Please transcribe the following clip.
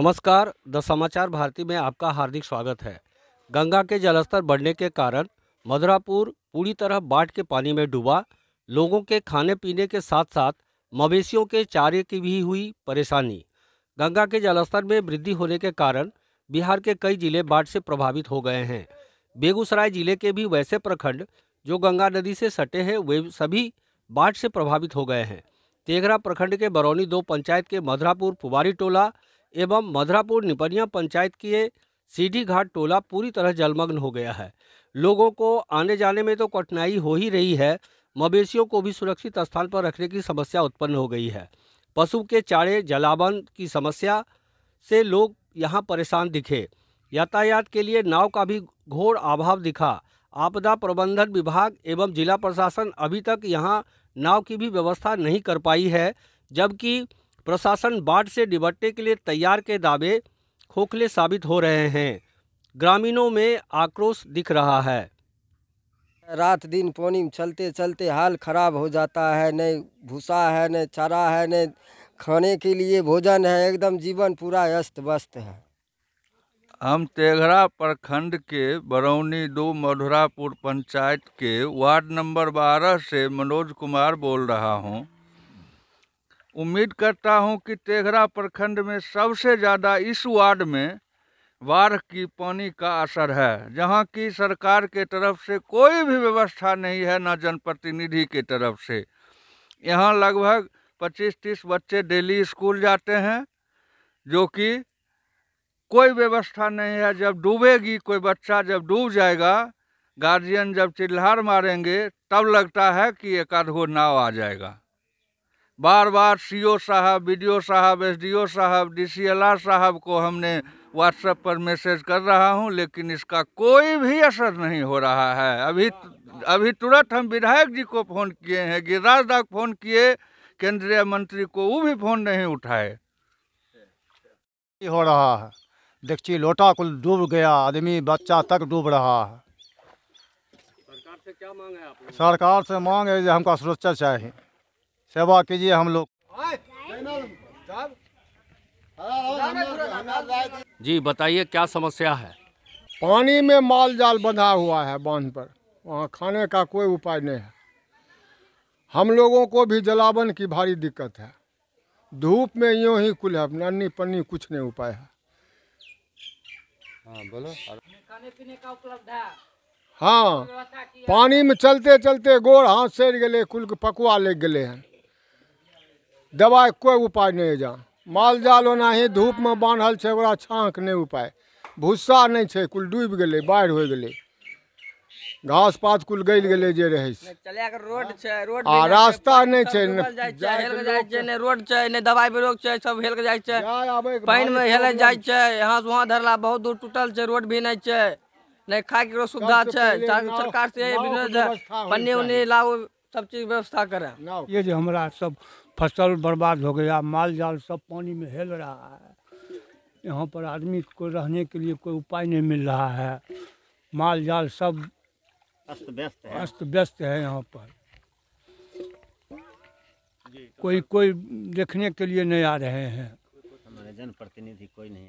नमस्कार द समाचार भारती में आपका हार्दिक स्वागत है गंगा के जलस्तर बढ़ने के कारण मधुरापुर पूरी तरह बाढ़ के पानी में डूबा लोगों के खाने पीने के साथ साथ मवेशियों के चारे की भी हुई परेशानी गंगा के जलस्तर में वृद्धि होने के कारण बिहार के कई जिले बाढ़ से प्रभावित हो गए हैं बेगूसराय जिले के भी वैसे प्रखंड जो गंगा नदी से सटे हैं वे सभी बाढ़ से प्रभावित हो गए हैं तेघरा प्रखंड के बरौनी दो पंचायत के मधुरापुर पुवारी टोला एवं मधुरापुर निपरिया पंचायत के सीढ़ी घाट टोला पूरी तरह जलमग्न हो गया है लोगों को आने जाने में तो कठिनाई हो ही रही है मवेशियों को भी सुरक्षित स्थान पर रखने की समस्या उत्पन्न हो गई है पशु के चारे जलावन की समस्या से लोग यहाँ परेशान दिखे यातायात के लिए नाव का भी घोर अभाव दिखा आपदा प्रबंधन विभाग एवं जिला प्रशासन अभी तक यहाँ नाव की भी व्यवस्था नहीं कर पाई है जबकि प्रशासन बाढ़ से निपटने के लिए तैयार के दावे खोखले साबित हो रहे हैं ग्रामीणों में आक्रोश दिख रहा है रात दिन पानी में चलते चलते हाल खराब हो जाता है न भूसा है न चारा है न खाने के लिए भोजन है एकदम जीवन पूरा अस्त व्यस्त है हम तेघरा प्रखंड के बरौनी दो मधुरापुर पंचायत के वार्ड नंबर बारह से मनोज कुमार बोल रहा हूँ उम्मीद करता हूं कि तेघरा प्रखंड में सबसे ज़्यादा इस वार्ड में बाढ़ की पानी का असर है जहां की सरकार के तरफ से कोई भी व्यवस्था नहीं है ना जनप्रतिनिधि के तरफ से यहां लगभग 25-30 बच्चे डेली स्कूल जाते हैं जो कि कोई व्यवस्था नहीं है जब डूबेगी कोई बच्चा जब डूब जाएगा गार्जियन जब चिल्हार मारेंगे तब लगता है कि एक आध नाव आ जाएगा बार बार सीओ साहब बीडीओ साहब एसडीओ साहब डीसीएलआर साहब को हमने व्हाट्सएप पर मैसेज कर रहा हूं लेकिन इसका कोई भी असर नहीं हो रहा है अभी अभी तुरंत हम विधायक जी को फ़ोन किए हैं गिरिराज दा को फ़ोन किए केंद्रीय मंत्री को वो भी फ़ोन नहीं उठाए हो रहा है देखिए लोटा कुल डूब गया आदमी बच्चा तक डूब रहा है सरकार से क्या मांग है आप सरकार से मांग है हमको सुरक्षा चाहिए सेवा कीजिए हम लोग जी बताइए क्या समस्या है पानी में माल जाल बंधा हुआ है बांध पर वहाँ खाने का कोई उपाय नहीं है हम लोगों को भी जलावन की भारी दिक्कत है धूप में यूँ ही कुल है नन्नी पन्नी कुछ नहीं उपाय है हाँ बोलो खाने पीने का उपलब्ध है हाँ पानी में चलते चलते गोड़ हाथ सड़ गए कुल पकुआ लग गए हैं दवाई कोई उपाय नहीं है जा माल जाल ही धूप में बांधल छै छाँक नहीं उपाय भूस्सा नहीं है कुल डूब गए बाढ़ हो गए घास पात कुल गलि गए जे रहै रोड रोड आ रास्ता नहीं है ने रोड नहीं दवाई बिरोग सब हेल के में यहाँ से वहाँ धरला बहुत दूर टूटल रोड भी नहीं है नहीं खाए के सुविधा सरकार से पन्नी उन्नी लाओ सब चीज़ व्यवस्था करें ये जो हमारा सब फसल बर्बाद हो गया माल जाल सब पानी में हेल रहा है यहाँ पर आदमी को रहने के लिए कोई उपाय नहीं मिल रहा है माल जाल सब अस्त व्यस्त है अस्त व्यस्त है यहाँ पर तो कोई कोई देखने के लिए नहीं आ रहे हैं जनप्रतिनिधि कोई नहीं